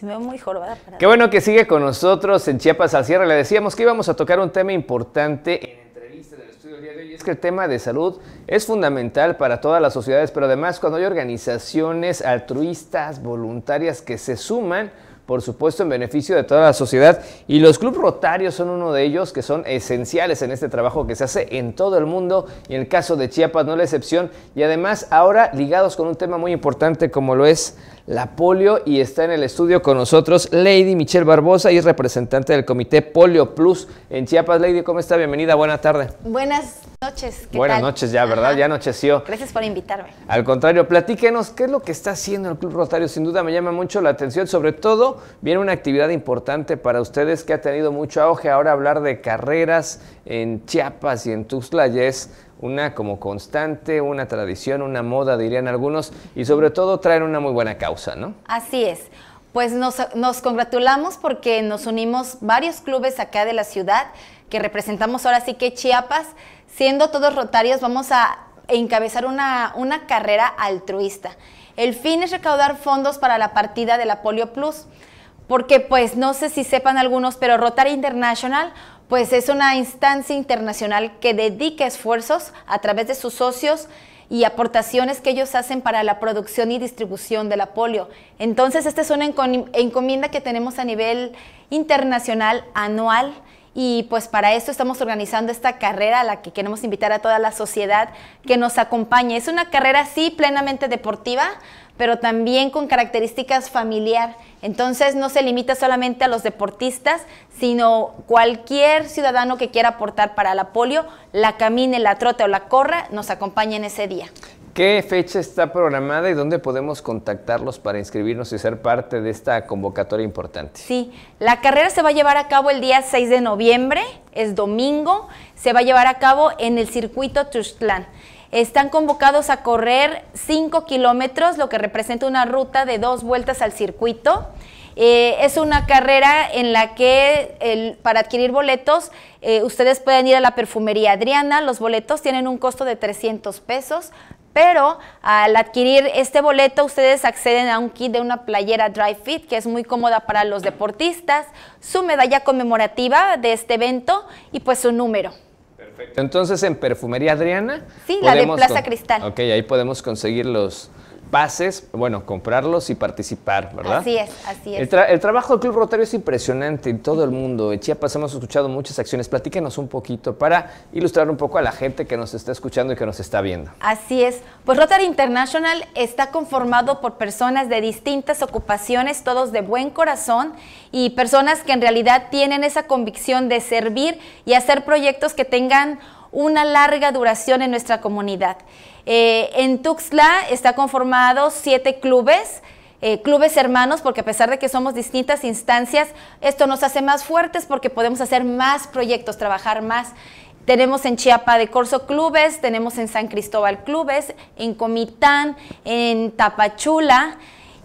se me ve muy Qué bueno que sigue con nosotros en Chiapas al Sierra. Le decíamos que íbamos a tocar un tema importante en entrevista del estudio del día de hoy. Es que el tema de salud es fundamental para todas las sociedades, pero además cuando hay organizaciones altruistas, voluntarias que se suman por supuesto en beneficio de toda la sociedad y los clubes rotarios son uno de ellos que son esenciales en este trabajo que se hace en todo el mundo y en el caso de Chiapas no la excepción y además ahora ligados con un tema muy importante como lo es la polio y está en el estudio con nosotros Lady Michelle Barbosa y es representante del Comité Polio Plus en Chiapas. Lady, ¿cómo está? Bienvenida, buena tarde. Buenas noches. ¿qué Buenas noches ya, ¿verdad? Ya anocheció. Gracias por invitarme. Al contrario, platíquenos qué es lo que está haciendo el Club Rotario. Sin duda me llama mucho la atención, sobre todo viene una actividad importante para ustedes que ha tenido mucho auge. Ahora hablar de carreras en Chiapas y en Tuxtla ya es una como constante, una tradición, una moda, dirían algunos, y sobre todo traen una muy buena causa, ¿no? Así es. Pues nos, congratulamos porque nos unimos varios clubes acá de la ciudad que representamos ahora sí que Chiapas. Siendo todos rotarios, vamos a encabezar una, una carrera altruista. El fin es recaudar fondos para la partida de la Polio Plus, porque pues no sé si sepan algunos, pero Rotary International pues es una instancia internacional que dedica esfuerzos a través de sus socios y aportaciones que ellos hacen para la producción y distribución de la polio. Entonces, esta es una encomienda que tenemos a nivel internacional anual y pues para eso estamos organizando esta carrera a la que queremos invitar a toda la sociedad que nos acompañe. Es una carrera sí plenamente deportiva, pero también con características familiar. Entonces no se limita solamente a los deportistas, sino cualquier ciudadano que quiera aportar para la polio, la camine, la trote o la corra, nos acompañe en ese día. ¿Qué fecha está programada y dónde podemos contactarlos para inscribirnos y ser parte de esta convocatoria importante? Sí, la carrera se va a llevar a cabo el día 6 de noviembre, es domingo, se va a llevar a cabo en el circuito Tuxtlán. Están convocados a correr 5 kilómetros, lo que representa una ruta de dos vueltas al circuito. Eh, es una carrera en la que para adquirir boletos eh, ustedes pueden ir a la perfumería Adriana. Los boletos tienen un costo de 300 pesos. Pero al adquirir este boleto ustedes acceden a un kit de una playera Dry Fit que es muy cómoda para los deportistas, su medalla conmemorativa de este evento y pues su número. Perfecto. Entonces en Perfumería Adriana. Sí, la de Plaza Cristal. Ok, ahí podemos conseguir los, pases, bueno, comprarlos y participar, ¿verdad? Así es, así es. El, trabajo del Club Rotario es impresionante en todo el mundo. En Chiapas hemos escuchado muchas acciones. Platíquenos un poquito para ilustrar un poco a la gente que nos está escuchando y que nos está viendo. Así es. Pues Rotary International está conformado por personas de distintas ocupaciones, todos de buen corazón y personas que en realidad tienen esa convicción de servir y hacer proyectos que tengan una larga duración en nuestra comunidad. Eh, en Tuxtla está conformado siete clubes. Eh, clubes hermanos, porque a pesar de que somos distintas instancias, esto nos hace más fuertes porque podemos hacer más proyectos, trabajar más. Tenemos en Chiapa de Corzo clubes, tenemos en San Cristóbal clubes, en Comitán, en Tapachula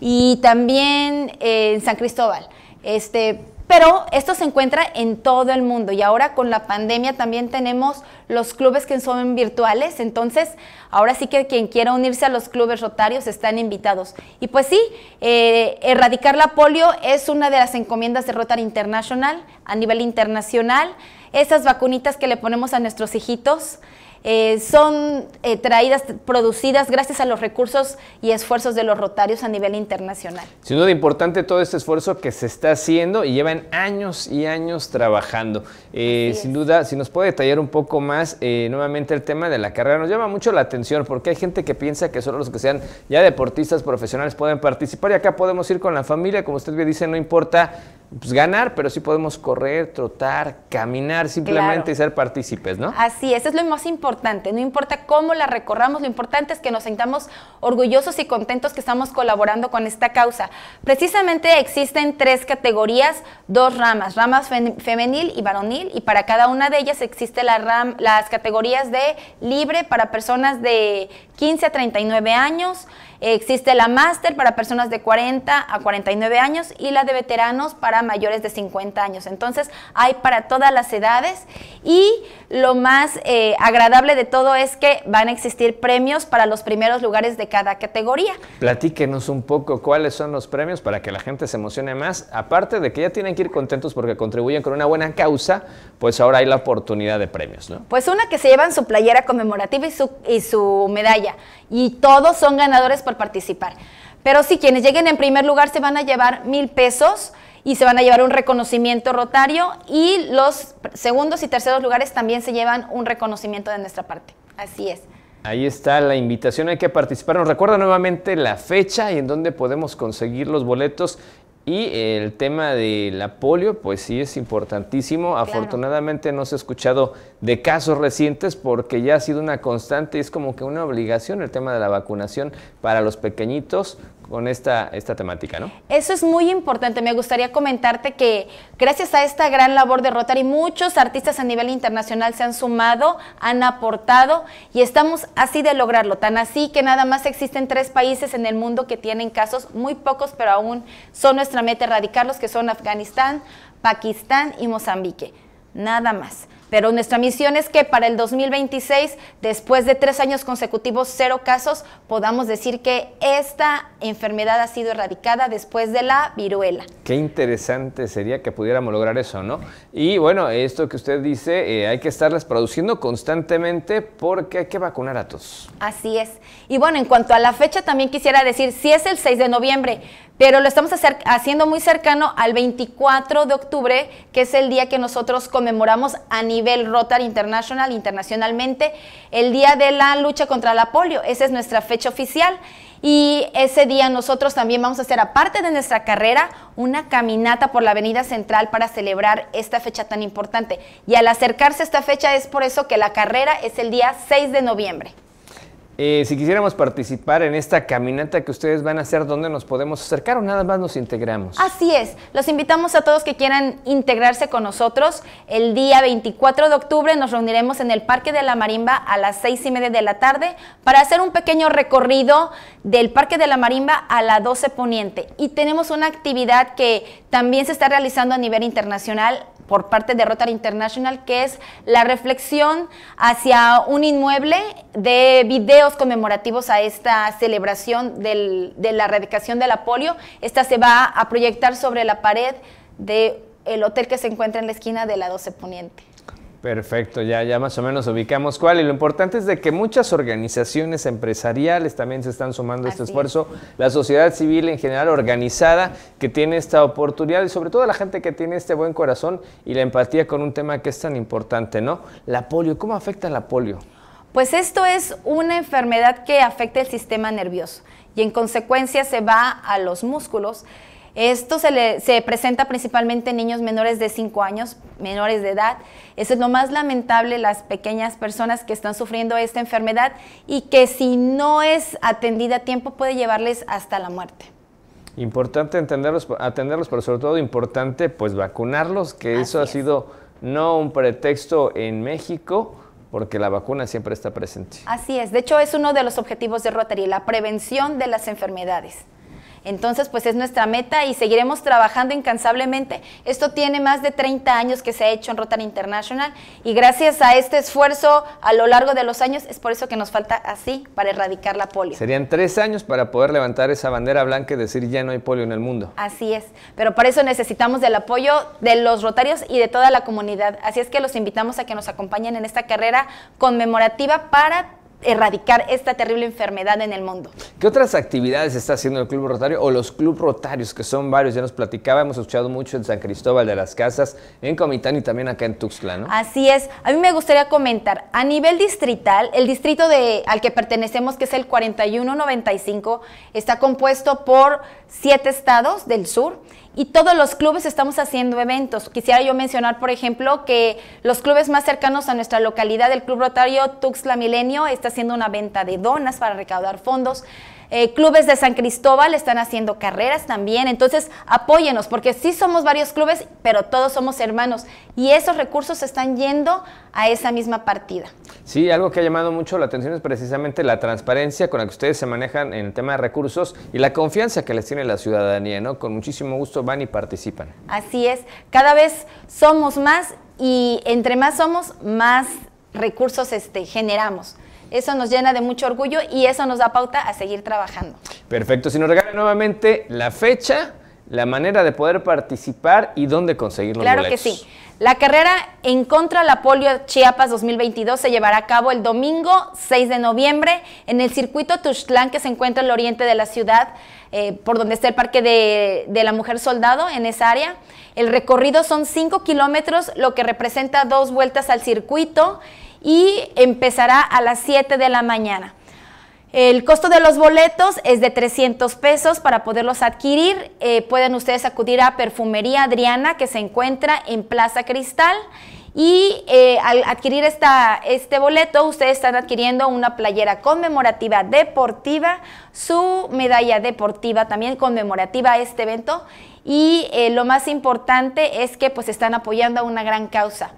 y también eh, en San Cristóbal. Este, pero esto se encuentra en todo el mundo y ahora con la pandemia también tenemos los clubes que son virtuales, entonces ahora sí que quien quiera unirse a los clubes rotarios están invitados. Y pues sí, eh, erradicar la polio es una de las encomiendas de Rotary International a nivel internacional, esas vacunitas que le ponemos a nuestros hijitos. Eh, son eh, traídas, producidas gracias a los recursos y esfuerzos de los rotarios a nivel internacional. Sin duda importante todo este esfuerzo que se está haciendo y llevan años y años trabajando. Eh, sin duda, si nos puede detallar un poco más nuevamente el tema de la carrera, nos llama mucho la atención porque hay gente que piensa que solo los que sean ya deportistas profesionales pueden participar y acá podemos ir con la familia, como usted bien dice, no importa pues, ganar, pero sí podemos correr, trotar, caminar, simplemente y ser partícipes, ¿no? Así, eso es lo más importante. No importa cómo la recorramos, lo importante es que nos sintamos orgullosos y contentos que estamos colaborando con esta causa. Precisamente existen tres categorías, dos ramas, ramas femenil y varonil, y para cada una de ellas existen las categorías de libre para personas de 15 a 39 años, Existe la máster para personas de 40 a 49 años y la de veteranos para mayores de 50 años. Entonces hay para todas las edades y lo más eh, agradable de todo es que van a existir premios para los primeros lugares de cada categoría. Platíquenos un poco cuáles son los premios para que la gente se emocione más. Aparte de que ya tienen que ir contentos porque contribuyen con una buena causa, pues ahora hay la oportunidad de premios, ¿no? Pues una que se llevan su playera conmemorativa y su, y su medalla. Y todos son ganadores por participar. Pero sí, quienes lleguen en primer lugar se van a llevar mil pesos y se van a llevar un reconocimiento rotario y los segundos y terceros lugares también se llevan un reconocimiento de nuestra parte. Así es. Ahí está la invitación, hay que participar. Nos recuerda nuevamente la fecha y en dónde podemos conseguir los boletos y el tema de la polio, pues sí es importantísimo. Afortunadamente no se ha escuchado de casos recientes porque ya ha sido una constante y es como que una obligación el tema de la vacunación para los pequeñitos con esta, esta temática, ¿no? Eso es muy importante. Me gustaría comentarte que gracias a esta gran labor de Rotary, muchos artistas a nivel internacional se han sumado, han aportado y estamos así de lograrlo. Tan así que nada más existen tres países en el mundo que tienen casos, muy pocos, pero aún son nuestra meta erradicarlos, que son Afganistán, Pakistán y Mozambique. Nada más. Pero nuestra misión es que para el 2026, después de tres años consecutivos, cero casos, podamos decir que esta enfermedad ha sido erradicada después de la viruela. Qué interesante sería que pudiéramos lograr eso, ¿no? Y bueno, esto que usted dice, eh, hay que estarlas produciendo constantemente porque hay que vacunar a todos. Así es. Y bueno, en cuanto a la fecha, también quisiera decir, si es el 6 de noviembre, pero lo estamos haciendo muy cercano al 24 de octubre, que es el día que nosotros conmemoramos a nivel Rotary International, internacionalmente, el día de la lucha contra la polio. Esa es nuestra fecha oficial. Y ese día nosotros también vamos a hacer, aparte de nuestra carrera, una caminata por la Avenida Central para celebrar esta fecha tan importante. Y al acercarse a esta fecha es por eso que la carrera es el día 6 de noviembre. Eh, si quisiéramos participar en esta caminata que ustedes van a hacer, ¿dónde nos podemos acercar o nada más nos integramos? Así es, los invitamos a todos que quieran integrarse con nosotros. El día 24 de octubre nos reuniremos en el Parque de la Marimba a las seis y media de la tarde para hacer un pequeño recorrido del Parque de la Marimba a la 12 Poniente. Y tenemos una actividad que también se está realizando a nivel internacional por parte de Rotary International, que es la reflexión hacia un inmueble de videos conmemorativos a esta celebración de la erradicación de la polio. Esta se va a proyectar sobre la pared del hotel que se encuentra en la esquina de la 12 Poniente. Perfecto, ya, ya más o menos ubicamos cuál. Y lo importante es de que muchas organizaciones empresariales también se están sumando a este esfuerzo, la sociedad civil en general organizada que tiene esta oportunidad y sobre todo la gente que tiene este buen corazón y la empatía con un tema que es tan importante, ¿no? La polio, ¿cómo afecta la polio? Pues esto es una enfermedad que afecta el sistema nervioso y en consecuencia se va a los músculos esto se, presenta principalmente en niños menores de 5 años, menores de edad. Eso es lo más lamentable, las pequeñas personas que están sufriendo esta enfermedad y que si no es atendida a tiempo puede llevarles hasta la muerte. Importante entenderlos, atenderlos, pero sobre todo importante pues vacunarlos, que eso ha sido no un pretexto en México, porque la vacuna siempre está presente. Así es, de hecho es uno de los objetivos de Rotary, la prevención de las enfermedades. Entonces, pues es nuestra meta y seguiremos trabajando incansablemente. Esto tiene más de 30 años que se ha hecho en Rotary International y gracias a este esfuerzo a lo largo de los años es por eso que nos falta así para erradicar la polio. Serían tres años para poder levantar esa bandera blanca y decir ya no hay polio en el mundo. Así es, pero para eso necesitamos del apoyo de los rotarios y de toda la comunidad. Así es que los invitamos a que nos acompañen en esta carrera conmemorativa para erradicar esta terrible enfermedad en el mundo. ¿Qué otras actividades está haciendo el Club Rotario o los Club Rotarios, que son varios? Ya nos platicaba, hemos escuchado mucho en San Cristóbal de las Casas, en Comitán y también acá en Tuxtla, ¿no? Así es. A mí me gustaría comentar, a nivel distrital, el distrito de, al que pertenecemos, que es el 4195, está compuesto por siete estados del sur y todos los clubes estamos haciendo eventos. Quisiera yo mencionar, por ejemplo, que los clubes más cercanos a nuestra localidad, el Club Rotario Tuxtla Milenio, está haciendo una venta de donas para recaudar fondos. Eh, clubes de San Cristóbal están haciendo carreras también, entonces apóyenos, porque sí somos varios clubes, pero todos somos hermanos y esos recursos están yendo a esa misma partida. Sí, algo que ha llamado mucho la atención es precisamente la transparencia con la que ustedes se manejan en el tema de recursos y la confianza que les tiene la ciudadanía, ¿no? Con muchísimo gusto van y participan. Así es, cada vez somos más y entre más somos, más recursos este, generamos. Eso nos llena de mucho orgullo y eso nos da pauta a seguir trabajando. Perfecto, si nos regala nuevamente la fecha la manera de poder participar y dónde conseguir claro que sí. La carrera en contra la polio Chiapas 2022 se llevará a cabo el domingo 6 de noviembre en el circuito Tuxtlán que se encuentra el oriente de la ciudad, eh, por donde está el Parque de, de, la Mujer Soldado, en esa área. El recorrido son 5 kilómetros, lo que representa dos vueltas al circuito y empezará a las 7 de la mañana. El costo de los boletos es de 300 pesos para poderlos adquirir. Eh, pueden ustedes acudir a Perfumería Adriana que se encuentra en Plaza Cristal. Y eh, al adquirir este boleto, ustedes están adquiriendo una playera conmemorativa deportiva, su medalla deportiva también conmemorativa a este evento. Y eh, lo más importante es que pues están apoyando a una gran causa.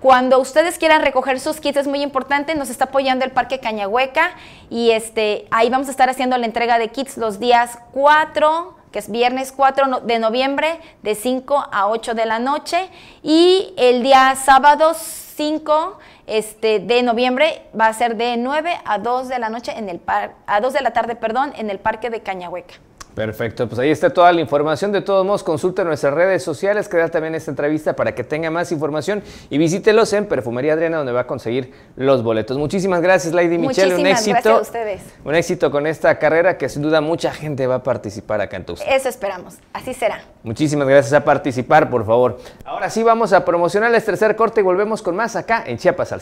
Cuando ustedes quieran recoger sus kits es muy importante, nos está apoyando el Parque Cañahueca y este, ahí vamos a estar haciendo la entrega de kits los días 4, que es viernes 4 de noviembre de 5 a 8 de la noche y el día sábado 5 este, de noviembre va a ser de 9 a 2 de la noche en el par, a 2 de la tarde, perdón, en el Parque de Cañahueca. Perfecto, pues ahí está toda la información. De todos modos, consulta nuestras redes sociales, que también esta entrevista para que tenga más información y visítelos en Perfumería Adriana, donde va a conseguir los boletos. Muchísimas gracias, Lady Michelle. un éxito. Gracias a ustedes. Un éxito con esta carrera que sin duda mucha gente va a participar acá en Tuxtla. Eso esperamos, así será. Muchísimas gracias a participar, por favor. Ahora sí, vamos a promocionar la tercer corte y volvemos con más acá en Chiapas al